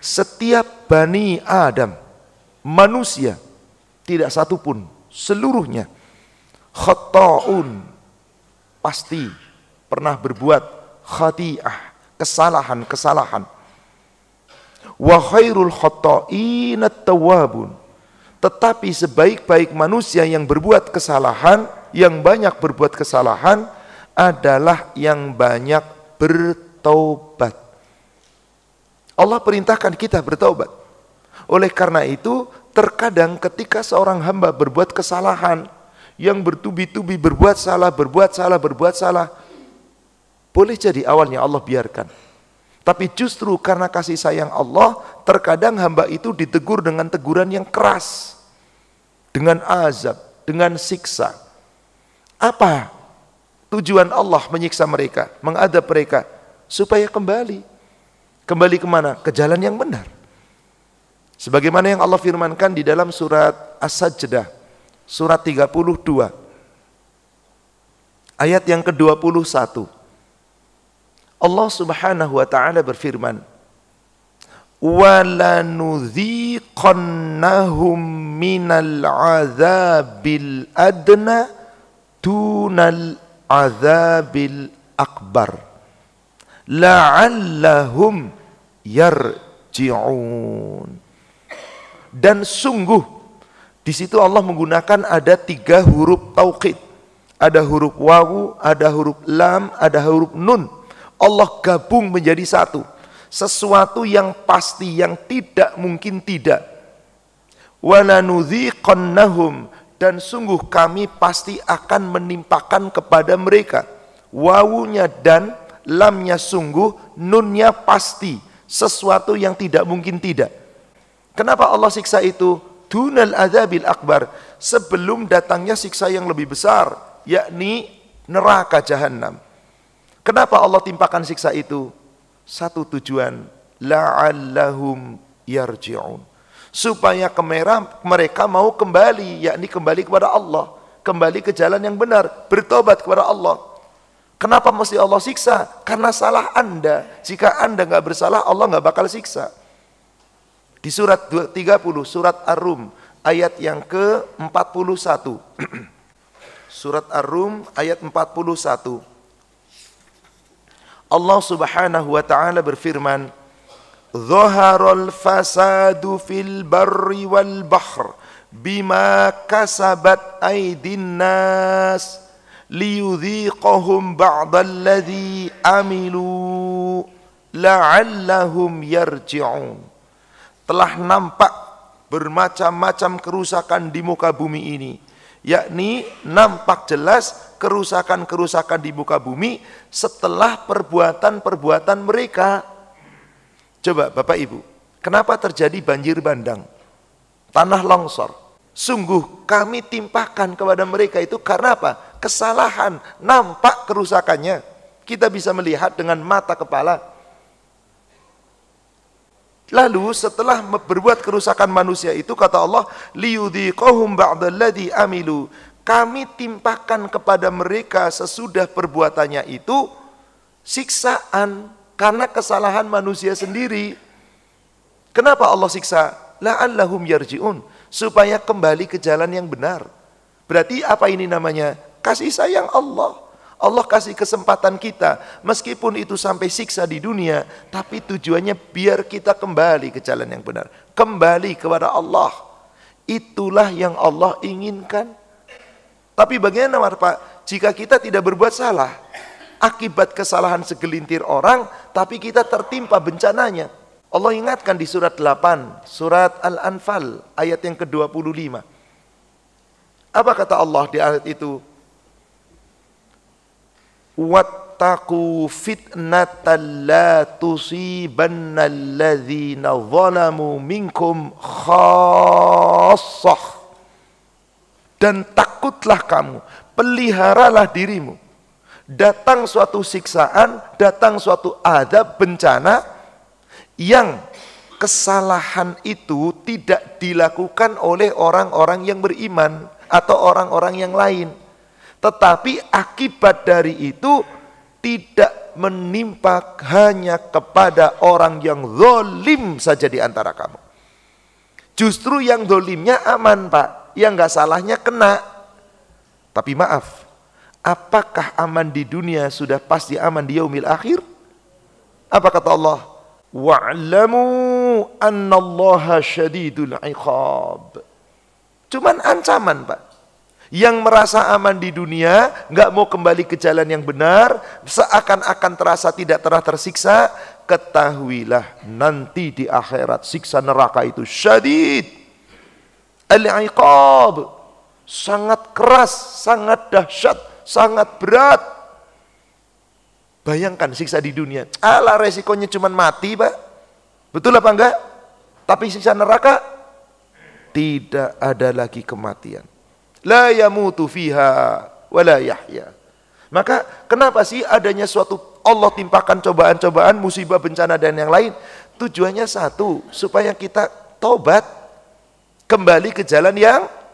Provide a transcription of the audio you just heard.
Setiap Bani Adam, manusia, tidak satu pun, seluruhnya, khotoun, pasti pernah berbuat khati'ah, kesalahan-kesalahan. Wa khairul khotoinat tawabun. Tetapi sebaik-baik manusia yang berbuat kesalahan, yang banyak berbuat kesalahan, adalah yang banyak bertobat. Allah perintahkan kita bertaubat. Oleh karena itu, terkadang ketika seorang hamba berbuat kesalahan yang bertubi-tubi berbuat salah, berbuat salah, berbuat salah, boleh jadi awalnya Allah biarkan. Tapi justru karena kasih sayang Allah, terkadang hamba itu ditegur dengan teguran yang keras, dengan azab, dengan siksa. Apa tujuan Allah menyiksa mereka, mengadab mereka supaya kembali Kembali kemana? Ke jalan yang benar. Sebagaimana yang Allah firmankan di dalam surat As-Sajdah, surat 32. Ayat yang ke-21. Allah Subhanahu wa taala berfirman, وَلَنُذِيقَنَّهُمْ مِنَ الْعَذَابِ adna dunal azabil akbar." la'allahum yarji'un. Dan sungguh di situ Allah menggunakan ada tiga huruf tauqid. Ada huruf wawu, ada huruf lam, ada huruf nun. Allah gabung menjadi satu. Sesuatu yang pasti, yang tidak mungkin tidak. Walanudhiqannahum dan sungguh kami pasti akan menimpakan kepada mereka wawunya dan lamnya sungguh, nunnya pasti, sesuatu yang tidak mungkin tidak. Kenapa Allah siksa itu? Dunal azabil akbar, sebelum datangnya siksa yang lebih besar, yakni neraka jahanam. Kenapa Allah timpakan siksa itu? Satu tujuan, la'allahum yarji'un. Supaya kemerah, mereka mau kembali, yakni kembali kepada Allah. Kembali ke jalan yang benar, bertobat kepada Allah. Kenapa mesti Allah siksa? Karena salah anda. Jika anda nggak bersalah, Allah nggak bakal siksa. Di surat 30, surat Ar-Rum, ayat yang ke-41. surat Ar-Rum, ayat 41. Allah subhanahu wa ta'ala berfirman, Zoharul fasadu fil barri wal bahr, bima kasabat aidin nas liyudhiqahum ba'dalladhi amilu la'allahum yarji'un telah nampak bermacam-macam kerusakan di muka bumi ini yakni nampak jelas kerusakan-kerusakan di muka bumi setelah perbuatan-perbuatan mereka coba Bapak Ibu kenapa terjadi banjir bandang tanah longsor sungguh kami timpahkan kepada mereka itu karena apa kesalahan, nampak kerusakannya. Kita bisa melihat dengan mata kepala. Lalu setelah berbuat kerusakan manusia itu kata Allah liyudhiqahum ba'dalladhi amilu kami timpakan kepada mereka sesudah perbuatannya itu siksaan karena kesalahan manusia sendiri. Kenapa Allah siksa? La'allahum yarji'un supaya kembali ke jalan yang benar. Berarti apa ini namanya? Kasih sayang Allah. Allah kasih kesempatan kita, meskipun itu sampai siksa di dunia, tapi tujuannya biar kita kembali ke jalan yang benar, kembali kepada Allah. Itulah yang Allah inginkan. Tapi bagaimana Pak, jika kita tidak berbuat salah, akibat kesalahan segelintir orang, tapi kita tertimpa bencananya. Allah ingatkan di surat 8, surat Al-Anfal, ayat yang ke-25. Apa kata Allah di ayat itu? wattaqu fitnatan la tusibanna alladhina zalamu minkum khassah dan takutlah kamu peliharalah dirimu datang suatu siksaan datang suatu adab bencana yang kesalahan itu tidak dilakukan oleh orang-orang yang beriman atau orang-orang yang lain tetapi akibat dari itu tidak menimpa hanya kepada orang yang zolim saja di antara kamu. Justru yang zolimnya aman pak, yang nggak salahnya kena. Tapi maaf, apakah aman di dunia sudah pasti aman di yaumil akhir? Apa kata Allah? Wa'lamu annallaha syadidul iqab. Cuman ancaman, Pak. Yang merasa aman di dunia, nggak mau kembali ke jalan yang benar, seakan-akan terasa tidak terah tersiksa, ketahuilah nanti di akhirat siksa neraka itu syadid. Al-iqab sangat keras, sangat dahsyat, sangat berat. Bayangkan siksa di dunia. Ala resikonya cuma mati, Pak. Betul apa enggak? Tapi siksa neraka tidak ada lagi kematian la yamutu fiha wa la yahya. Maka kenapa sih adanya suatu Allah timpakan cobaan-cobaan, musibah, bencana dan yang lain? Tujuannya satu, supaya kita tobat kembali ke jalan yang